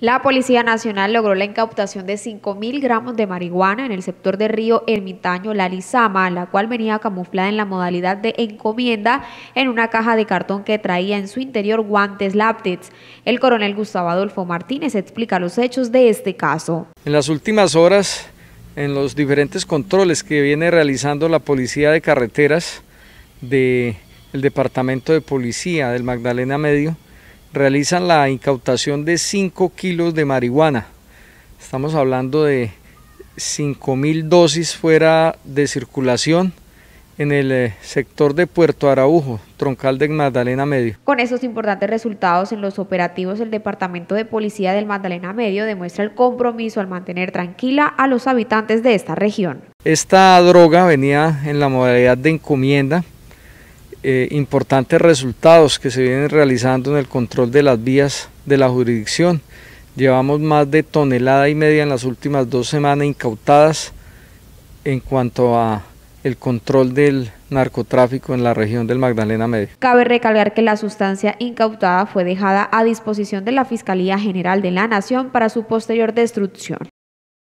La Policía Nacional logró la incautación de 5.000 gramos de marihuana en el sector de Río Ermitaño La Lizama, la cual venía camuflada en la modalidad de encomienda en una caja de cartón que traía en su interior guantes látex. El coronel Gustavo Adolfo Martínez explica los hechos de este caso. En las últimas horas, en los diferentes controles que viene realizando la Policía de Carreteras del Departamento de Policía del Magdalena Medio, realizan la incautación de 5 kilos de marihuana. Estamos hablando de 5.000 dosis fuera de circulación en el eh, sector de Puerto Araujo, troncal de Magdalena Medio. Con estos importantes resultados en los operativos, el Departamento de Policía del Magdalena Medio demuestra el compromiso al mantener tranquila a los habitantes de esta región. Esta droga venía en la modalidad de encomienda, eh, importantes resultados que se vienen realizando en el control de las vías de la jurisdicción. Llevamos más de tonelada y media en las últimas dos semanas incautadas en cuanto a el control del narcotráfico en la región del Magdalena Medio. Cabe recalcar que la sustancia incautada fue dejada a disposición de la Fiscalía General de la Nación para su posterior destrucción.